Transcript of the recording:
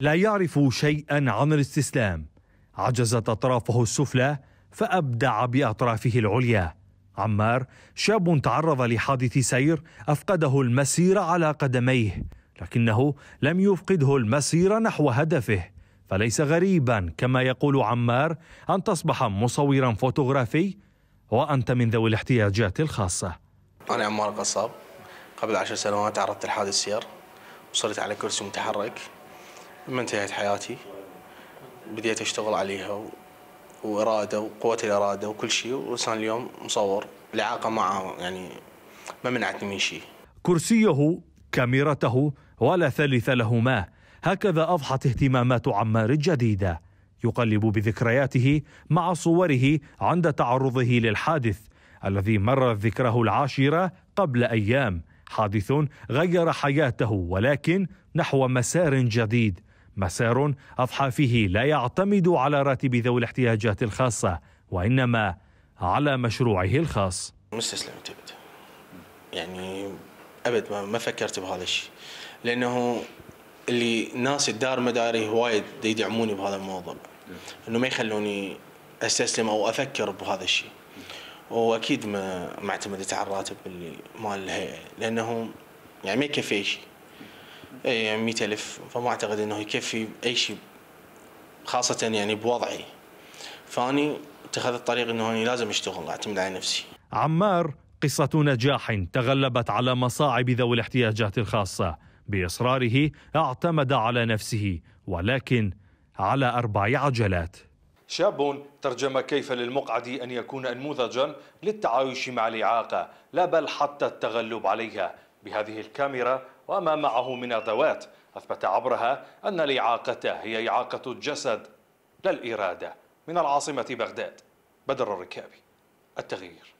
لا يعرف شيئا عن الاستسلام عجزت أطرافه السفلى فأبدع بأطرافه العليا عمار شاب تعرض لحادث سير أفقده المسير على قدميه لكنه لم يفقده المسير نحو هدفه فليس غريبا كما يقول عمار أن تصبح مصورا فوتوغرافي وأنت من ذوي الاحتياجات الخاصة أنا عمار قصاب قبل عشر سنوات تعرضت لحادث سير وصلت على كرسي متحرك لما انتهت حياتي بديت اشتغل عليها و... واراده وقوه الاراده وكل شيء ولسان اليوم مصور الاعاقه معه يعني ما منعتني من شيء كرسيه كاميرته ولا ثالث لهما هكذا اضحت اهتمامات عمار الجديده يقلب بذكرياته مع صوره عند تعرضه للحادث الذي مرت ذكراه العاشره قبل ايام حادث غير حياته ولكن نحو مسار جديد مسار أضحى فيه لا يعتمد على راتب ذوي الاحتياجات الخاصة وإنما على مشروعه الخاص مستسلمت أبدا يعني أبد ما, ما فكرت بهذا الشيء لأنه اللي ناس الدار مداري هوايد يدعموني بهذا الموضوع انه ما يخلوني استسلم او افكر بهذا الشيء واكيد ما ما اعتمدت على الراتب اللي مال الهيئه لانه يعني ما يكفي شيء اي 100000 يعني فما اعتقد انه يكفي اي شيء خاصه يعني بوضعي فاني اتخذت طريق انه أنا لازم اشتغل اعتمد على نفسي عمار قصة نجاح تغلبت على مصاعب ذوي الاحتياجات الخاصة بإصراره اعتمد على نفسه ولكن على أربع عجلات شاب ترجم كيف للمقعد أن يكون أنموذجا للتعايش مع الإعاقة لا بل حتى التغلب عليها بهذه الكاميرا وما معه من أدوات أثبت عبرها أن الإعاقة هي إعاقة الجسد لا الإرادة من العاصمة بغداد بدر الركابي التغيير